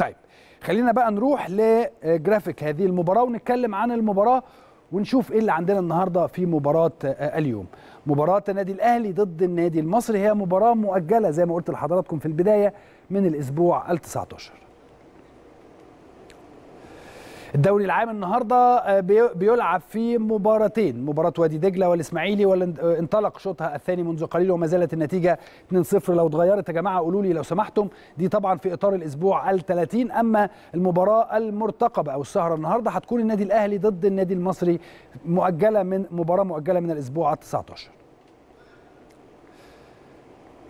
طيب خلينا بقى نروح لجرافيك هذه المباراه ونتكلم عن المباراه ونشوف ايه اللي عندنا النهارده في مباراه آه، اليوم مباراه النادي الاهلي ضد النادي المصري هي مباراه مؤجله زي ما قلت لحضراتكم في البدايه من الاسبوع ال 19 الدوري العام النهارده آه، بيلعب في مباراتين مباراه وادي دجله والاسماعيلي وانطلق شوطها الثاني منذ قليل وما زالت النتيجه 2-0 لو اتغيرت يا جماعه قولوا لي لو سمحتم دي طبعا في اطار الاسبوع ال30 اما المباراه المرتقبه او السهره النهارده هتكون النادي الاهلي ضد النادي المصري مؤجله من مباراه مؤجله من الاسبوع ال19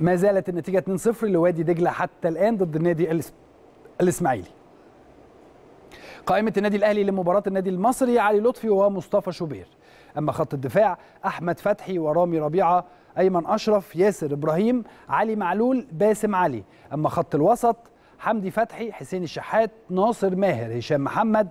ما زالت النتيجه 2-0 لوادي دجله حتى الان ضد النادي الاسماعيلي قائمه النادي الاهلي لمباراه النادي المصري علي لطفي ومصطفى شوبير اما خط الدفاع احمد فتحي ورامي ربيعه ايمن اشرف ياسر ابراهيم علي معلول باسم علي اما خط الوسط حمدي فتحي حسين الشحات ناصر ماهر هشام محمد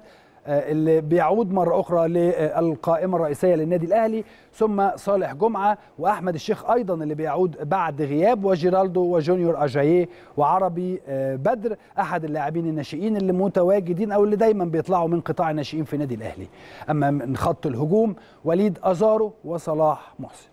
آه، اللي بيعود مرة أخرى للقائمة الرئيسية للنادي الأهلي ثم صالح جمعة وأحمد الشيخ أيضا اللي بيعود بعد غياب وجيرالدو وجونيور أجاييه وعربي آه، بدر أحد اللاعبين الناشئين اللي متواجدين أو اللي دايما بيطلعوا من قطاع الناشئين في النادي الأهلي أما من خط الهجوم وليد أزارو وصلاح محسن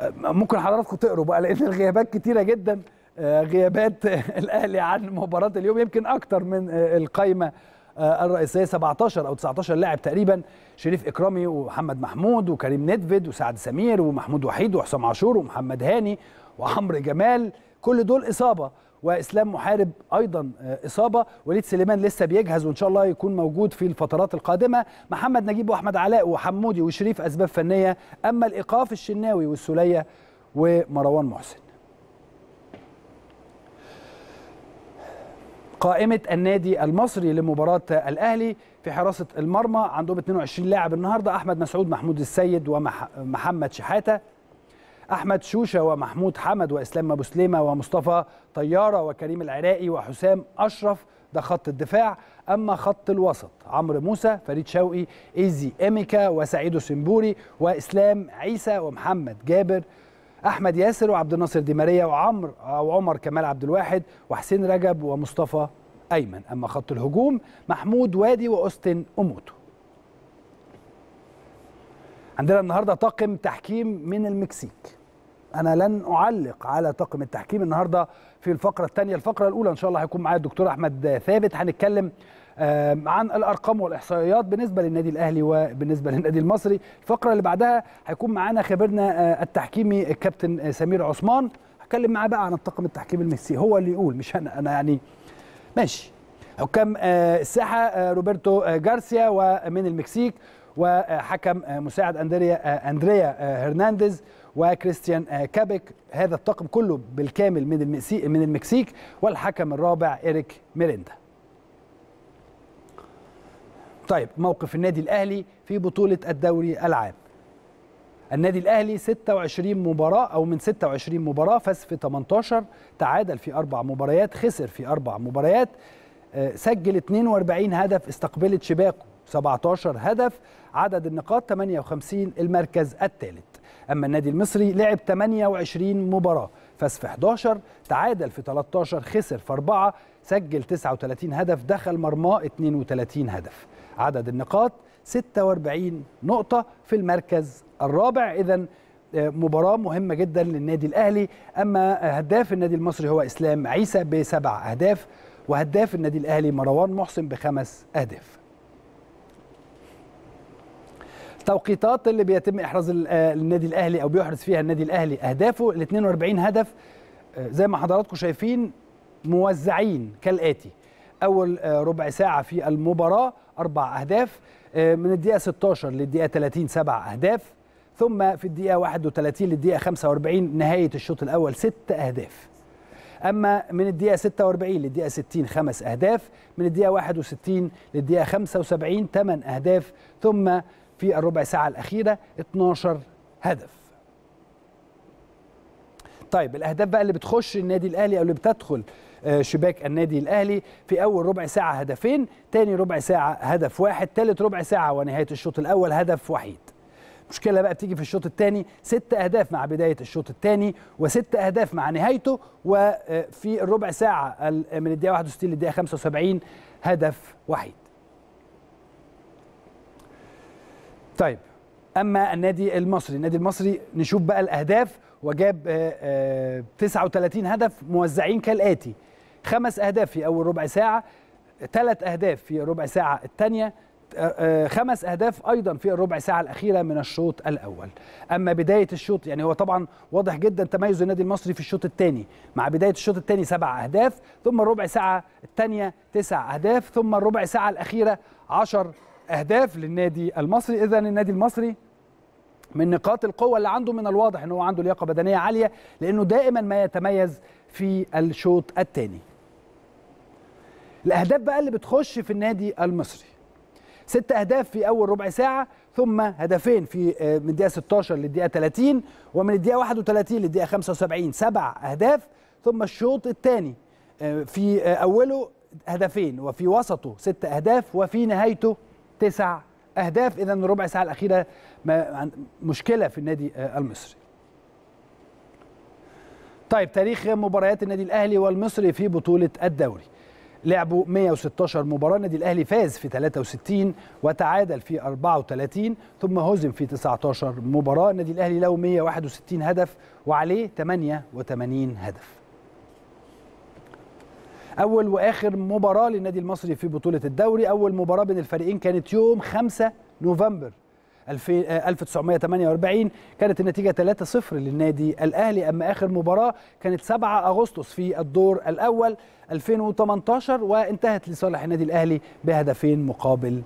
آه، ممكن حضراتكم تقروا بقى لان الغيابات كتيره جدا غيابات الاهلي عن مباراه اليوم يمكن اكتر من آه، القايمه آه، الرئيسيه 17 او 19 لاعب تقريبا شريف اكرامي ومحمد محمود وكريم ندفيد وسعد سمير ومحمود وحيد وحسام عاشور ومحمد هاني وعمرو جمال كل دول اصابه واسلام محارب ايضا آه، اصابه وليد سليمان لسه بيجهز وان شاء الله يكون موجود في الفترات القادمه محمد نجيب واحمد علاء وحمودي وشريف اسباب فنيه اما الايقاف الشناوي والسوليه ومروان محسن قائمة النادي المصري لمباراة الأهلي في حراسة المرمى عندهم 22 لاعب النهاردة أحمد مسعود محمود السيد ومحمد شحاتة أحمد شوشة ومحمود حمد وإسلام أبو سليمة ومصطفى طيارة وكريم العراقي وحسام أشرف ده خط الدفاع أما خط الوسط عمرو موسى فريد شوقي إيزي إميكا وسعيد سنبوري وإسلام عيسى ومحمد جابر احمد ياسر وعبد الناصر دي ماريا وعمر عمر كمال عبد الواحد وحسين رجب ومصطفى ايمن اما خط الهجوم محمود وادي واوستن اوموتو عندنا النهارده طاقم تحكيم من المكسيك انا لن اعلق على طاقم التحكيم النهارده في الفقره الثانيه الفقره الاولى ان شاء الله هيكون معايا الدكتور احمد ثابت هنتكلم عن الارقام والاحصائيات بالنسبه للنادي الاهلي وبالنسبه للنادي المصري الفقره اللي بعدها هيكون معانا خبيرنا آه، التحكيمي الكابتن آه، سمير عثمان هتكلم معاه بقى عن الطاقم التحكيمي الميسي هو اللي يقول مش انا انا يعني ماشي حكام آه، الساحه روبرتو جارسيا ومن المكسيك وحكم مساعد اندريا اندريا هرنانديز وكريستيان كابك هذا الطاقم كله بالكامل من من المكسيك والحكم الرابع إريك ميريندا طيب موقف النادي الاهلي في بطوله الدوري العام النادي الاهلي 26 مباراه او من 26 مباراه فاز في 18 تعادل في اربع مباريات خسر في اربع مباريات آه، سجل 42 هدف استقبلت شباكه 17 هدف عدد النقاط 58 المركز الثالث أما النادي المصري لعب 28 مباراة فاز في 11 تعادل في 13 خسر في 4 سجل 39 هدف دخل مرماه 32 هدف عدد النقاط 46 نقطة في المركز الرابع إذا آه، مباراة مهمة جدا للنادي الأهلي أما هداف النادي المصري هو إسلام عيسى بسبع أهداف وهداف النادي الأهلي مروان محسن بخمس أهداف التوقيتات اللي بيتم احراز آه، النادي الاهلي او بيحرز فيها النادي الاهلي اهدافه ال 42 هدف آه، زي ما حضراتكم شايفين موزعين كالاتي اول آه، ربع ساعه في المباراه اربع اهداف من الدقيقه 16 للدقيقه 30 سبع اهداف ثم في الدقيقه 31 للدقيقه 45 نهايه الشوط الاول ست اهداف اما من الدقيقه 46 للدقيقه 60 خمس اهداف من الدقيقه 61 للدقيقه 75 ثمان اهداف ثم في الربع ساعة الأخيرة 12 هدف طيب الأهداف بقى اللي بتخش النادي الأهلي أو اللي بتدخل آه، شباك النادي الأهلي في أول ربع ساعة هدفين تاني ربع ساعة هدف واحد تالت ربع ساعة ونهاية الشوط الأول هدف وحيد المشكلة بقى بتيجي في الشوط الثاني ست أهداف مع بداية الشوط الثاني وست أهداف مع نهايته وفي آه، الربع ساعة من الدقيقة 61 للدقيقة 75 هدف وحيد طيب اما النادي المصري النادي المصري نشوف بقى الاهداف وجاب 39 آه، آه، هدف موزعين كالاتي خمس اهداف في اول ربع ساعه ثلاث اهداف في ربع ساعه الثانيه آه، خمس اهداف ايضا في الربع ساعه الاخيره من الشوط الاول اما بدايه الشوط يعني هو طبعا واضح جدا تميز النادي المصري في الشوط الثاني مع بدايه الشوط الثاني سبع اهداف ثم الربع ساعه الثانيه تسع اهداف ثم الربع ساعه الاخيره عشر اهداف للنادي المصري اذا النادي المصري من نقاط القوة اللي عنده من الواضح ان هو عنده لياقة بدنية عالية لانه دائما ما يتميز في الشوط الثاني الاهداف بقى اللي بتخش في النادي المصري ست اهداف في اول ربع ساعه ثم هدفين في آه، من الدقيقه 16 للدقيقه 30 ومن الدقيقه 31 للدقيقه 75 سبع اهداف ثم الشوط الثاني آه، في آه، اوله هدفين وفي وسطه ست اهداف وفي نهايته تسع اهداف اذا الربع ساعه الاخيره مشكله في النادي آه، المصري طيب تاريخ مباريات النادي الاهلي والمصري في بطوله الدوري لعبوا 116 مباراة النادي الأهلي فاز في 63 وتعادل في 34 ثم هزم في 19 مباراة النادي الأهلي له 161 هدف وعليه 88 هدف اول واخر مباراه للنادي المصري في بطوله الدوري اول مباراه بين الفريقين كانت يوم 5 نوفمبر 1948 آه، كانت النتيجة 3-0 للنادي الأهلي أما آخر مباراة كانت 7 أغسطس في الدور الأول 2018 وانتهت لصالح النادي الأهلي بهدفين مقابل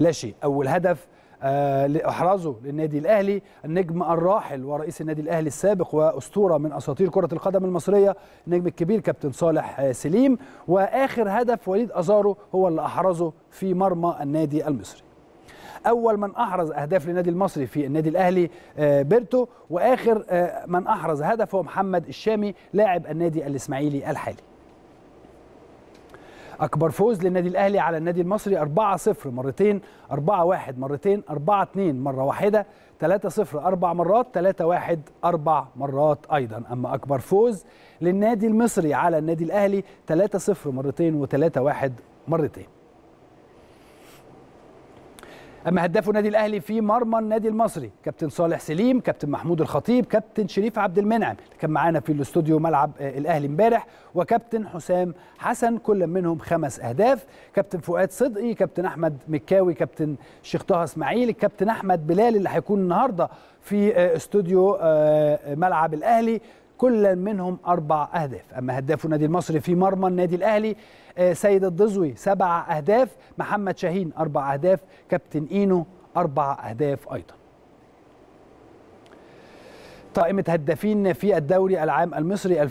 لا شيء أول هدف آه، احرزه للنادي الاهلي النجم الراحل ورئيس النادي الاهلي السابق واسطوره من اساطير كره القدم المصريه النجم الكبير كابتن صالح آه، سليم واخر هدف وليد ازارو هو اللي احرزه في مرمى النادي المصري اول من احرز اهداف للنادي المصري في النادي الاهلي آه، بيرتو واخر من احرز هدف هو محمد الشامي لاعب النادي الاسماعيلي الحالي اكبر فوز للنادي الاهلي على النادي المصري 4-0 مرتين 4-1 مرتين 4-2 مره واحده 3-0 أربع مرات 3-1 أربع مرات أيضا أما أكبر فوز للنادي المصري على النادي الأهلي 3-0 مرتين و3-1 مرتين اما هداف النادي الاهلي في مرمى النادي المصري كابتن صالح سليم كابتن محمود الخطيب كابتن شريف عبد المنعم كان معانا في الاستوديو ملعب آه، الاهلي امبارح وكابتن حسام حسن كل منهم خمس اهداف كابتن فؤاد صدقي كابتن احمد مكاوي كابتن شيخ طه اسماعيل الكابتن احمد بلال اللي هيكون النهارده في آه، استوديو آه، ملعب الاهلي كل منهم أربع أهداف أما هداف النادي المصري في مرمى النادي الأهلي آه، سيد الضزوي سبع أهداف محمد شاهين أربع أهداف كابتن إينو أربع أهداف أيضا قائمة هدافين في الدوري العام المصري 2018-2019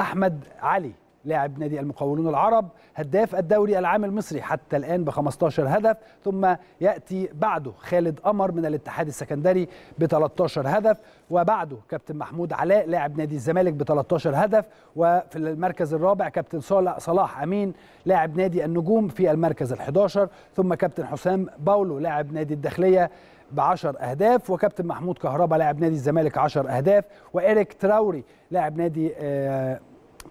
أحمد علي لاعب نادي المقاولون العرب هداف الدوري العام المصري حتى الآن ب 15 هدف ثم يأتي بعده خالد قمر من الاتحاد السكندري ب 13 هدف وبعده كابتن محمود علاء لاعب نادي الزمالك ب 13 هدف وفي المركز الرابع كابتن صلاح أمين لاعب نادي النجوم في المركز ال 11 ثم كابتن حسام باولو لاعب نادي الداخلية ب 10 اهداف وكابتن محمود كهربا لاعب نادي الزمالك 10 اهداف وإيريك تراوري لاعب نادي آه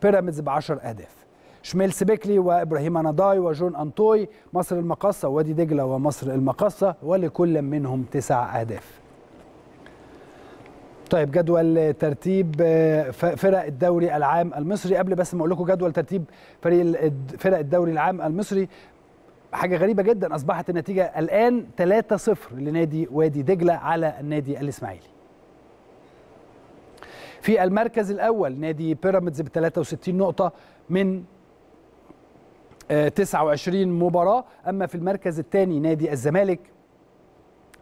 بيراميدز ب 10 اهداف شميل سبيكلي وابراهيم انضاي وجون انطوي مصر المقاصه وادي دجله ومصر المقاصه ولكل منهم تسع اهداف طيب جدول ترتيب آه، فرق الدوري العام المصري قبل بس ما اقول لكم جدول ترتيب فريق فرق الدوري العام المصري حاجه غريبه جدا اصبحت النتيجه الان 3-0 لنادي وادي دجله على النادي الاسماعيلي في المركز الأول نادي بيراميدز ب 63 نقطة من 29 آه، مباراة أما في المركز الثاني نادي الزمالك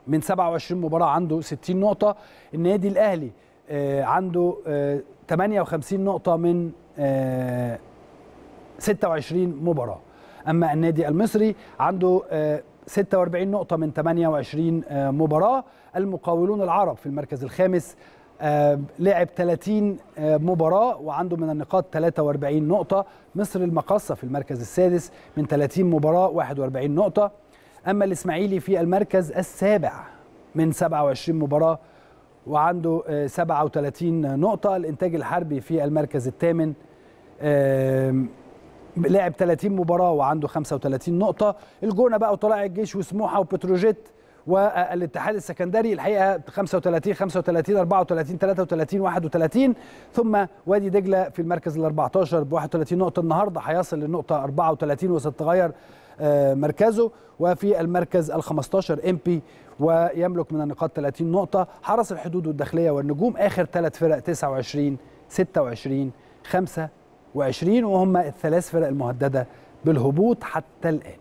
من 27 مباراة عنده 60 نقطة النادي الأهلي آه، عنده 58 آه، نقطة من 26 مباراة أما النادي المصري عنده 46 نقطة من 28 مباراة المقاولون العرب في المركز الخامس آه، لعب 30 آه، مباراة وعنده من النقاط 43 نقطة مصر المقصة في المركز السادس من 30 مباراة 41 نقطة أما الإسماعيلي في المركز السابع من 27 مباراة وعنده 37 آه، نقطة الإنتاج الحربي في المركز الثامن لعب 30 مباراة وعنده 35 نقطة الجونة بقى وطلائع الجيش وسموحة وبتروجيت والاتحاد السكندري الحقيقه 35 35 34 33 31 ثم وادي دجله في المركز ال 14 ب 31 نقطه النهارده هيصل للنقطه 34 وستتغير آه، مركزه وفي المركز ال 15 ام بي ويملك من النقاط 30 نقطه حرس الحدود والداخليه والنجوم اخر ثلاث فرق 29 26 25 وهم الثلاث فرق المهدده بالهبوط حتى الان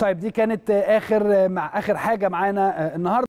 طيب دي كانت اخر مع اخر حاجه معانا آه، النهارده